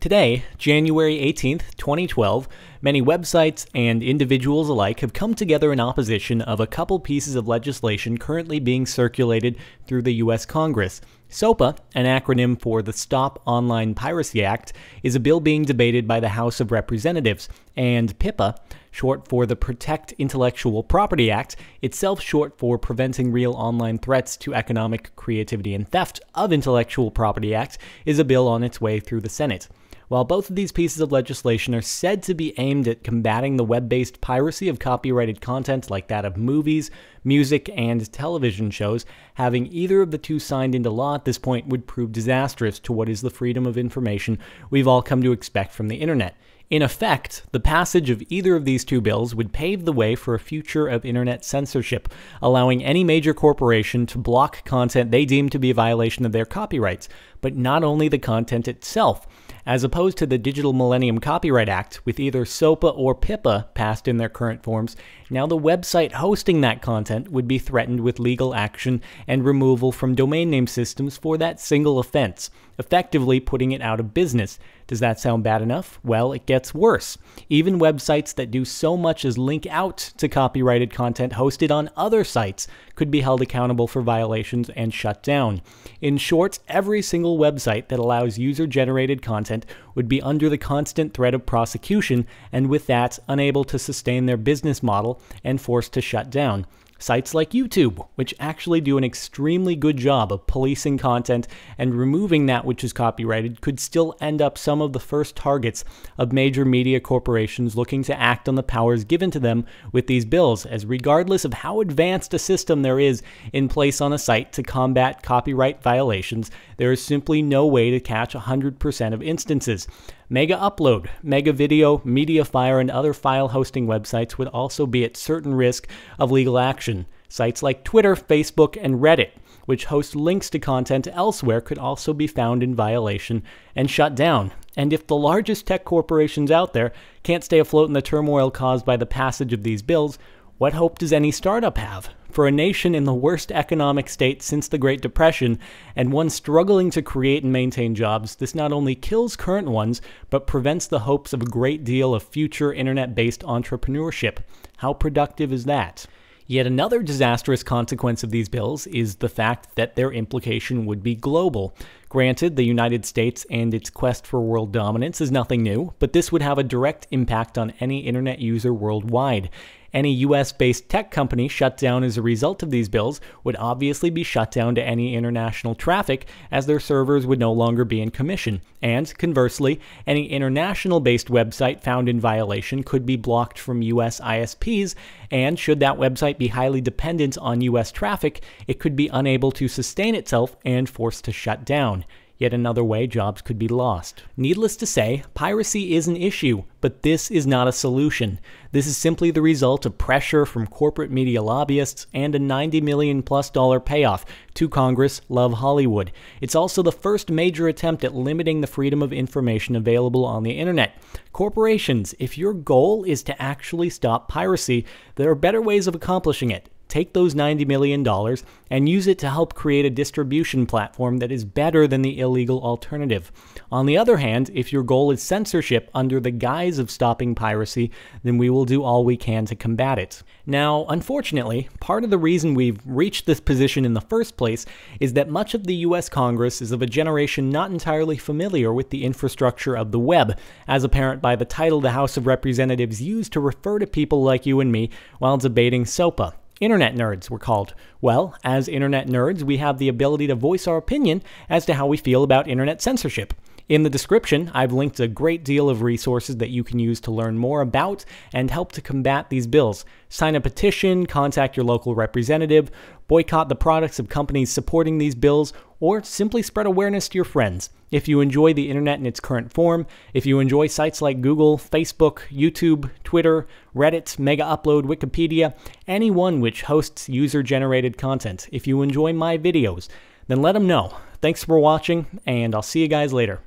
Today, January 18th, 2012, many websites and individuals alike have come together in opposition of a couple pieces of legislation currently being circulated through the U.S. Congress. SOPA, an acronym for the Stop Online Piracy Act, is a bill being debated by the House of Representatives, and PIPA, short for the Protect Intellectual Property Act, itself short for Preventing Real Online Threats to Economic Creativity and Theft of Intellectual Property Act, is a bill on its way through the Senate. While both of these pieces of legislation are said to be aimed at combating the web based piracy of copyrighted content like that of movies, music, and television shows, having either of the two signed into law at this point would prove disastrous to what is the freedom of information we've all come to expect from the internet. In effect, the passage of either of these two bills would pave the way for a future of internet censorship, allowing any major corporation to block content they deem to be a violation of their copyrights, but not only the content itself as opposed to the Digital Millennium Copyright Act, with either SOPA or PIPA passed in their current forms now, the website hosting that content would be threatened with legal action and removal from domain name systems for that single offense, effectively putting it out of business. Does that sound bad enough? Well, it gets worse. Even websites that do so much as link out to copyrighted content hosted on other sites could be held accountable for violations and shut down. In short, every single website that allows user generated content would be under the constant threat of prosecution, and with that, unable to sustain their business model and forced to shut down sites like YouTube, which actually do an extremely good job of policing content, and removing that which is copyrighted could still end up some of the first targets of major media corporations looking to act on the powers given to them with these bills, as regardless of how advanced a system there is in place on a site to combat copyright violations, there is simply no way to catch 100% of instances. Mega Upload, Mega Video, MediaFire, and other file hosting websites would also be at certain risk of legal action Sites like Twitter, Facebook, and Reddit, which host links to content elsewhere, could also be found in violation and shut down. And if the largest tech corporations out there can't stay afloat in the turmoil caused by the passage of these bills, what hope does any startup have? For a nation in the worst economic state since the Great Depression, and one struggling to create and maintain jobs, this not only kills current ones, but prevents the hopes of a great deal of future internet based entrepreneurship. How productive is that? Yet another disastrous consequence of these bills is the fact that their implication would be global. Granted, the United States and its quest for world dominance is nothing new, but this would have a direct impact on any internet user worldwide. Any US based tech company shut down as a result of these bills would obviously be shut down to any international traffic, as their servers would no longer be in commission. And conversely, any international based website found in violation could be blocked from US ISPs, and should that website be highly dependent on US traffic, it could be unable to sustain itself and forced to shut down. Yet another way jobs could be lost. Needless to say, piracy is an issue, but this is not a solution. This is simply the result of pressure from corporate media lobbyists and a 90 million plus dollar payoff to Congress Love Hollywood. It's also the first major attempt at limiting the freedom of information available on the internet. Corporations, if your goal is to actually stop piracy, there are better ways of accomplishing it take those $90 million and use it to help create a distribution platform that is better than the illegal alternative. On the other hand, if your goal is censorship under the guise of stopping piracy, then we will do all we can to combat it. Now, unfortunately, part of the reason we've reached this position in the first place is that much of the US Congress is of a generation not entirely familiar with the infrastructure of the web, as apparent by the title the House of Representatives used to refer to people like you and me while debating SOPA. Internet nerds, were called. Well, as internet nerds, we have the ability to voice our opinion as to how we feel about internet censorship. In the description, I've linked a great deal of resources that you can use to learn more about and help to combat these bills. Sign a petition, contact your local representative, boycott the products of companies supporting these bills, or simply spread awareness to your friends. If you enjoy the internet in its current form, if you enjoy sites like Google, Facebook, YouTube, Twitter, Reddit, Mega Upload, Wikipedia, any one which hosts user generated content, if you enjoy my videos, then let them know. Thanks for watching, and I'll see you guys later.